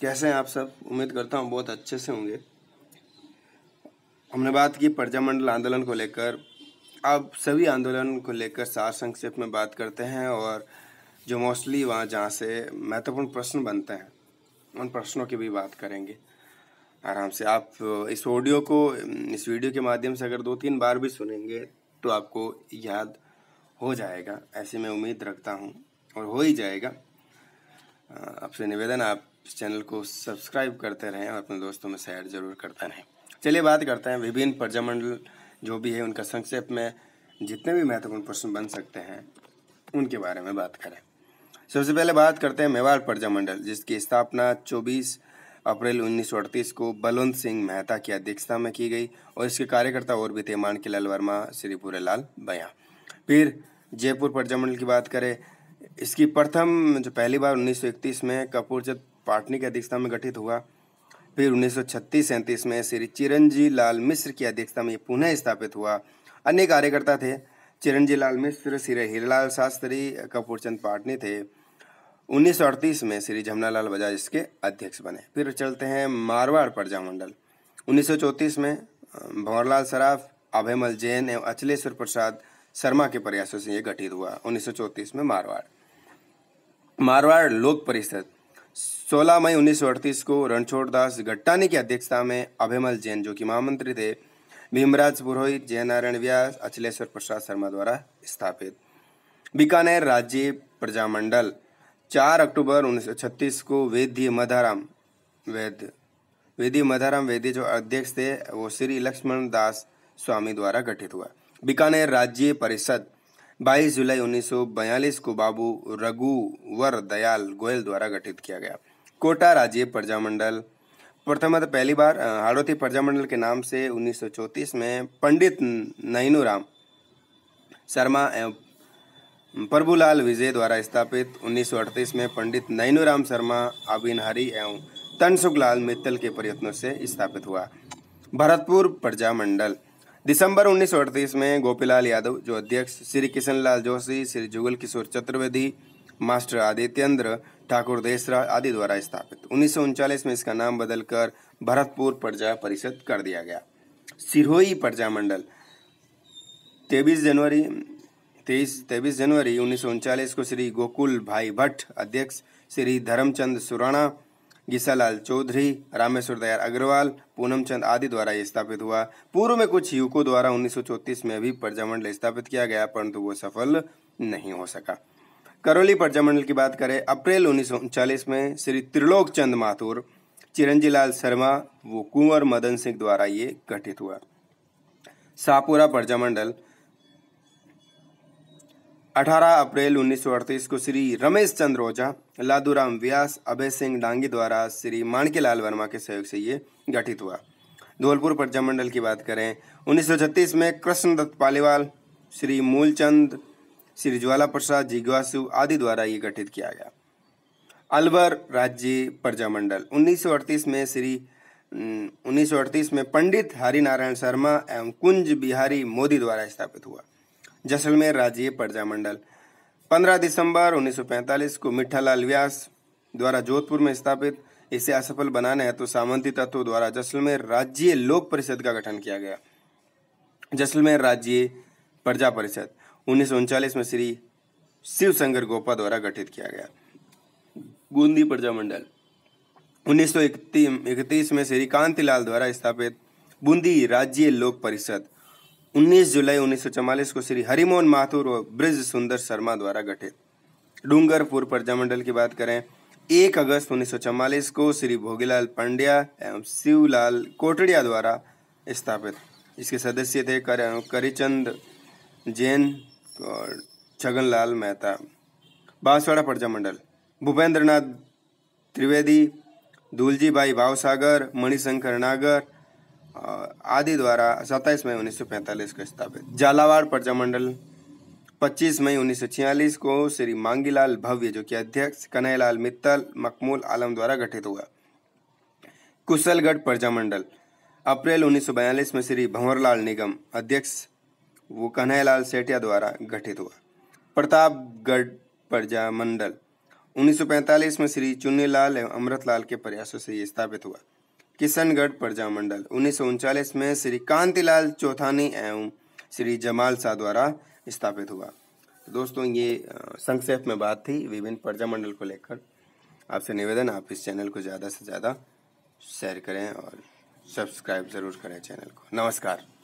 कैसे हैं आप सब उम्मीद करता हूँ बहुत अच्छे से होंगे हमने बात की प्रजामंडल आंदोलन को लेकर अब सभी आंदोलन को लेकर सार संक्षेप में बात करते हैं और जो मोस्टली वहाँ जहाँ से महत्वपूर्ण प्रश्न बनते हैं उन प्रश्नों की भी बात करेंगे आराम से आप इस ऑडियो को इस वीडियो के माध्यम से अगर दो तीन बार भी सुनेंगे तो आपको याद हो जाएगा ऐसे मैं उम्मीद रखता हूँ और हो ही जाएगा आपसे निवेदन आप इस चैनल को सब्सक्राइब करते रहें और अपने दोस्तों में शेयर जरूर करते रहें चलिए बात करते हैं विभिन्न प्रजामंडल जो भी है उनका संक्षेप में जितने भी महत्वपूर्ण प्रश्न बन सकते हैं उनके बारे में बात करें सबसे पहले बात करते हैं मेवाड़ प्रजामंडल जिसकी स्थापना 24 अप्रैल 1938 को बलवंत सिंह मेहता की अध्यक्षता में की गई और इसके कार्यकर्ता और भी थे मानकी लाल वर्मा श्री पूरेलाल बया फिर जयपुर प्रजामंडल की बात करें इसकी प्रथम जो पहली बार 1931 में कपूरचंद पाटनी की अध्यक्षता में गठित हुआ फिर उन्नीस सौ में श्री चिरंजी लाल मिश्र की अध्यक्षता में पुनः स्थापित हुआ अन्य कार्यकर्ता थे चिरंजी लाल मिश्र श्री हिरलाल शास्त्री कपूरचंद पाटनी थे उन्नीस में श्री जमनालाल बजाज इसके अध्यक्ष बने फिर चलते हैं मारवाड़ प्रजामंडल उन्नीस में भंवरलाल सराफ अभयमल जैन एवं अचलेश्वर प्रसाद शर्मा के प्रयासों से यह गठित हुआ उन्नीस में मारवाड़ मारवाड़ लोक परिषद 16 मई उन्नीस को रणछोड़ दास गट्टानी की अध्यक्षता में अभिमल जैन जो कि महामंत्री थे भीमराज पुरोहित जयनारायण व्यास अचलेश्वर प्रसाद शर्मा द्वारा स्थापित बीकानेर राज्य प्रजामंडल 4 अक्टूबर उन्नीस को वेद्य मधाराम वैद्य वेदी मधाराम वेदी जो अध्यक्ष थे वो श्री लक्ष्मण दास स्वामी द्वारा गठित हुआ बीकानेर राज्य परिषद 22 जुलाई 1942 को बाबू रघुवर दयाल गोयल द्वारा गठित किया गया कोटा राज्य प्रजामंडल प्रथमत तो पहली बार हाड़ोती प्रजामंडल के नाम से 1934 में पंडित नैनूराम शर्मा एवं प्रभुलाल विजय द्वारा स्थापित 1938 में पंडित नैनूराम शर्मा आबिनहरी एवं तनसुखलाल मित्तल के प्रयत्नों से स्थापित हुआ भरतपुर प्रजामंडल दिसंबर उन्नीस में गोपीलाल यादव जो अध्यक्ष श्री किशन लाल जोशी श्री जुगल किशोर चतुर्वेदी मास्टर आदित्येंद्र ठाकुर देसरा आदि द्वारा स्थापित उन्नीस में इसका नाम बदलकर भरतपुर प्रजा परिषद कर दिया गया सिरोही प्रजा मंडल तेईस जनवरी तेईस तेईस जनवरी उन्नीस को श्री गोकुल भाई भट्ट अध्यक्ष श्री धर्मचंद सुराणा गीसालाल चौधरी रामेश्वर दयाल अग्रवाल पूनम चंद आदि द्वारा स्थापित हुआ पूर्व में कुछ युवकों द्वारा उन्नीस में भी प्रजामंडल स्थापित किया गया परंतु वो सफल नहीं हो सका करौली प्रजामंडल की बात करें अप्रैल उन्नीस में श्री त्रिलोक चंद माथुर चिरंजीलाल शर्मा वो कुंवर मदन सिंह द्वारा ये गठित हुआ सापुरा प्रजामंडल 18 अप्रैल 1938 को श्री रमेश चंद्र ओझा लादूराम व्यास अभय सिंह डांगी द्वारा श्री लाल वर्मा के सहयोग से ये गठित हुआ धौलपुर प्रजामंडल की बात करें उन्नीस में कृष्ण दत्त पालीवाल श्री मूलचंद श्री ज्वाला प्रसाद जिज्ञासु आदि द्वारा ये गठित किया गया अलवर राज्य प्रजामंडल 1938 में श्री 1938 में पंडित हरिनारायण शर्मा एवं कुंज बिहारी मोदी द्वारा स्थापित हुआ जैसलमेर राज्य प्रजा मंडल 15 दिसंबर 1945 को मिठालाल व्यास द्वारा जोधपुर में स्थापित इसे असफल बनाने हेतु तो सामंती तत्व द्वारा जैसलमेर राज्य लोक परिषद का गठन किया गया जैसलमेर राज्य प्रजा परिषद उन्नीस में श्री शिव शंकर गोपा द्वारा गठित किया गया बूंदी प्रजा मंडल उन्नीस में श्री कांतिलाल द्वारा स्थापित बूंदी राज्य लोक परिषद 19 जुलाई 1944 को श्री हरिमोहन माथुर और ब्रिज सुंदर शर्मा द्वारा गठित डूंगरपुर प्रजामंडल की बात करें 1 अगस्त 1944 को श्री भोगीलाल पंड्या एवं शिवलाल कोटड़िया द्वारा स्थापित इसके सदस्य थे कर, करीचंद जैन और छगनलाल मेहता बांसवाड़ा प्रजामंडल भूपेंद्रनाथ त्रिवेदी दूलजी भाई भावसागर मणिशंकर नागर आदि द्वारा सत्ताईस मई 1945 को स्थापित झालावाड़ प्रजामंडल 25 मई 1946 को श्री मांगीलाल भव्य जो कि अध्यक्ष कन्हैयालाल मित्तल मकमूल आलम द्वारा गठित हुआ कुशलगढ़ प्रजामंडल अप्रैल 1942 में श्री भंवरलाल निगम अध्यक्ष वो कन्हैयालाल सेठिया द्वारा गठित हुआ प्रतापगढ़ प्रजामंडल 1945 में श्री चुन्नीलाल एवं अमृतलाल के प्रयासों से ये स्थापित हुआ किशनगढ़ प्रजामंडल उन्नीस में श्री कांतिलाल चौथानी एवं श्री जमाल शाह द्वारा स्थापित हुआ तो दोस्तों ये संक्षेप में बात थी विभिन्न प्रजामंडल को लेकर आपसे निवेदन आप इस चैनल को ज़्यादा से ज़्यादा शेयर करें और सब्सक्राइब ज़रूर करें चैनल को नमस्कार